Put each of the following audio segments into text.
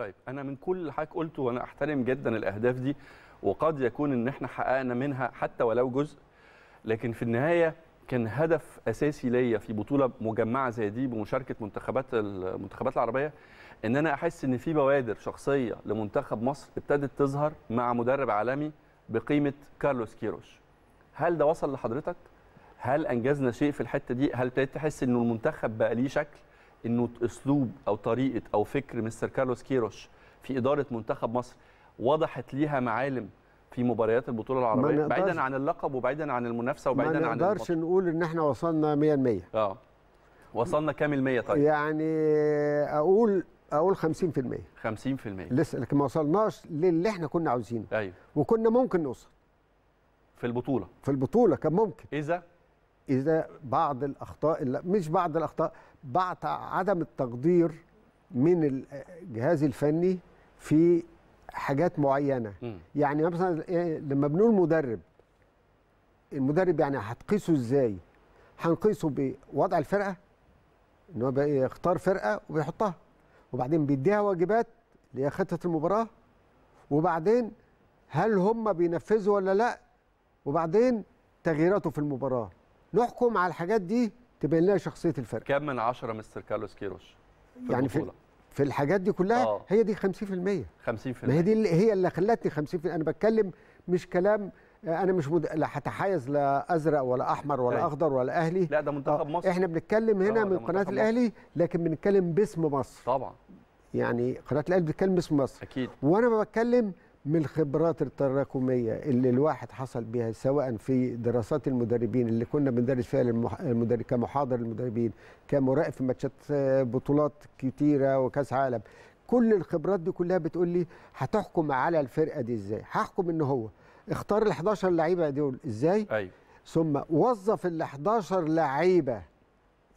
طيب انا من كل اللي حضرتك قلته وانا احترم جدا الاهداف دي وقد يكون ان احنا حققنا منها حتى ولو جزء لكن في النهايه كان هدف اساسي ليا في بطوله مجمعه زي دي بمشاركه منتخبات المنتخبات العربيه ان انا احس ان في بوادر شخصيه لمنتخب مصر ابتدت تظهر مع مدرب عالمي بقيمه كارلوس كيروش هل ده وصل لحضرتك هل انجزنا شيء في الحته دي هل ابتديت تحس انه المنتخب بقى ليه شكل انه اسلوب او طريقه او فكر مستر كارلوس كيروش في اداره منتخب مصر وضحت ليها معالم في مباريات البطوله العربيه بعيدا عن اللقب وبعيدا عن المنافسه وبعيدا عن ما نقدرش نقول ان احنا وصلنا 100% اه وصلنا كامل 100 طيب يعني اقول اقول 50% 50% لسه لكن ما وصلناش للي احنا كنا عاوزينه ايوه وكنا ممكن نوصل في البطوله في البطوله كان ممكن اذا اذا بعض الاخطاء اللي مش بعض الاخطاء بعض عدم التقدير من الجهاز الفني في حاجات معينه م. يعني مثلا إيه، لما بنقول مدرب المدرب يعني هتقيسه ازاي هنقيسه بوضع الفرقه ان هو بيختار فرقه وبيحطها وبعدين بيديها واجبات اللي هي خطه المباراه وبعدين هل هم بينفذوا ولا لا وبعدين تغييراته في المباراه نحكم على الحاجات دي تبين لنا شخصيه الفرق كم من 10 مستر كارلوس كيروش في يعني البطوله في في الحاجات دي كلها آه. هي دي 50% 50% ما هي دي اللي هي اللي خلتني 50% انا بتكلم مش كلام انا مش مد... لا هتحيز لا ازرق ولا احمر ولا إيه. اخضر ولا اهلي لا ده منتخب آه. مصر احنا بنتكلم هنا آه، من قناه الاهلي لكن بنتكلم باسم مصر طبعا يعني قناه الاهلي بتتكلم باسم مصر اكيد وانا بتكلم من الخبرات التراكميه اللي الواحد حصل بيها سواء في دراسات المدربين اللي كنا بندرس فيها المدرب كمحاضر المدربين كمراقب في ماتشات آه، بطولات كتيره وكاس عالم كل الخبرات دي كلها بتقول لي هتحكم على الفرقه دي ازاي هحكم ان هو اختار ال 11 لعيبه دول ازاي أيوة. ثم وظف ال 11 لعيبه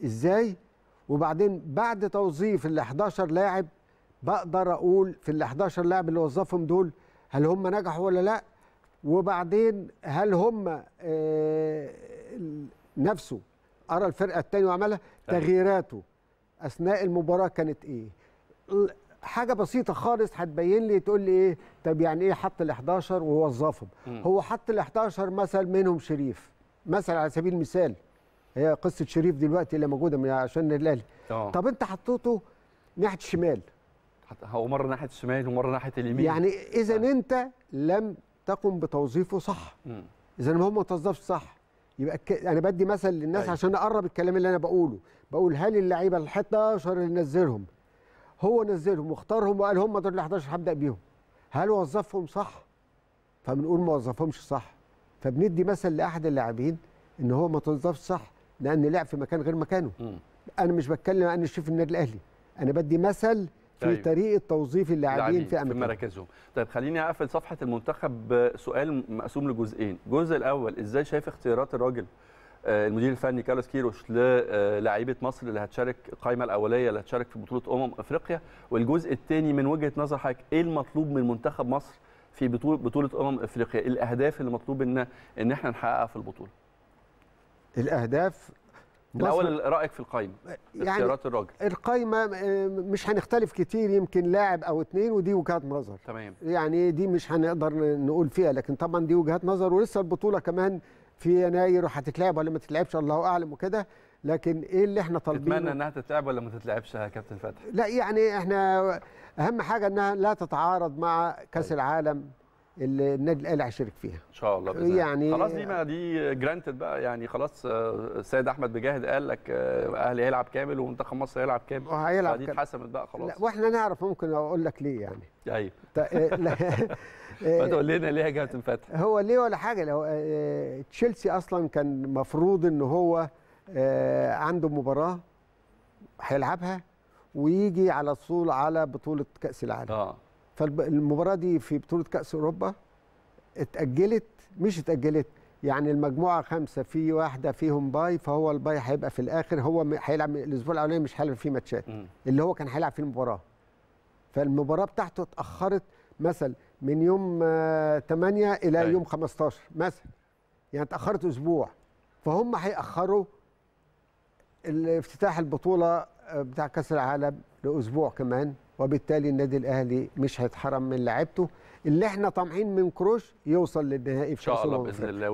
ازاي وبعدين بعد توظيف ال 11 لاعب بقدر اقول في ال 11 لاعب اللي وظفهم دول هل هم نجحوا ولا لا وبعدين هل هم آه، نفسه أرى الفرقة الثانية وعملها أيوه. تغييراته أثناء المباراة كانت إيه حاجة بسيطة خالص هتبين لي تقول لي إيه طب يعني إيه حط ال 11 ووظفهم هو حط ال 11 مثلا منهم شريف مثلا على سبيل المثال هي قصة شريف دلوقتي اللي موجودة عشان الأهلي آه. طب أنت حطيته ناحية الشمال هو مره ناحيه الشمال ومره ناحيه اليمين يعني اذا آه. انت لم تقم بتوظيفه صح اذا هم ما توظفش صح يبقى ك... انا بدي مثل للناس أيوة. عشان اقرب الكلام اللي انا بقوله بقول هل اللعيبه ال 11 اللي نزلهم هو نزلهم واختارهم وقال هم دول ال 11 هبدا بيهم هل وظفهم صح فبنقول ما وظفهمش صح فبندي مثل لاحد اللاعبين ان هو ما توظفش صح لان لعب في مكان غير مكانه م. انا مش بتكلم عن الشيف النادي الاهلي انا بدي مثل في طيب. طريقه توظيف اللاعبين في, امريكا في مراكزهم طيب خليني اقفل صفحه المنتخب بسؤال مقسوم لجزئين الجزء الاول ازاي شايف اختيارات الراجل آه، المدير الفني كارلوس كيروش للاعيبه آه، مصر اللي هتشارك القائمه الاوليه اللي هتشارك في بطوله امم افريقيا والجزء الثاني من وجهه نظر حضرتك ايه المطلوب من منتخب مصر في بطوله بطوله امم افريقيا الاهداف اللي مطلوب ان ان احنا نحققها في البطوله الاهداف الاول رايك في القايمه يعني اختيارات الراجل القايمه آه، مش هنختلف كتير يمكن لاعب او اتنين ودي وجهات نظر تمام يعني دي مش هنقدر نقول فيها لكن طبعا دي وجهات نظر ولسه البطوله كمان في يناير وهتتلعب ولا ما تتلعبش الله اعلم وكده لكن ايه اللي احنا طالبينه نتمنى انها تتلعب ولا ما تتلعبش يا كابتن فتحي لا يعني احنا اهم حاجه انها لا تتعارض مع كاس طيب. العالم اللي النادي الاهلي هيشارك فيها ان شاء الله باذن يعني خلاص دي ما دي جرانتد بقى يعني خلاص آه، السيد احمد بجاهد قال لك الاهلي آه، هيلعب كامل ومنتخب مصر هيلعب كامل وهيلعب دي اتحسمت بقى خلاص لا واحنا نعرف ممكن اقول لك ليه يعني ايوه آه، ما تقول لنا ليه يا كابتن فتحي هو ليه ولا حاجه لو تشيلسي اصلا كان مفروض ان هو عنده مباراه هيلعبها ويجي على طول على بطوله كاس العالم اه فالمباراه دي في بطوله كاس اوروبا اتاجلت مش اتاجلت يعني المجموعه خمسه في واحده فيهم باي فهو الباي هيبقى في الاخر هو هيلعب الاسبوع الاولاني مش هيلعب فيه ماتشات اللي هو كان هيلعب فيه المباراه فالمباراه بتاعته اتاخرت مثلا من يوم 8 آه، الى أي. أيوه. يوم 15 مثلا يعني اتاخرت اسبوع فهم هياخروا افتتاح البطوله آه، بتاع كاس العالم لاسبوع كمان وبالتالي النادي الاهلي مش هيتحرم من لعبته اللي احنا طامعين من كروش يوصل للنهائي في كاس الله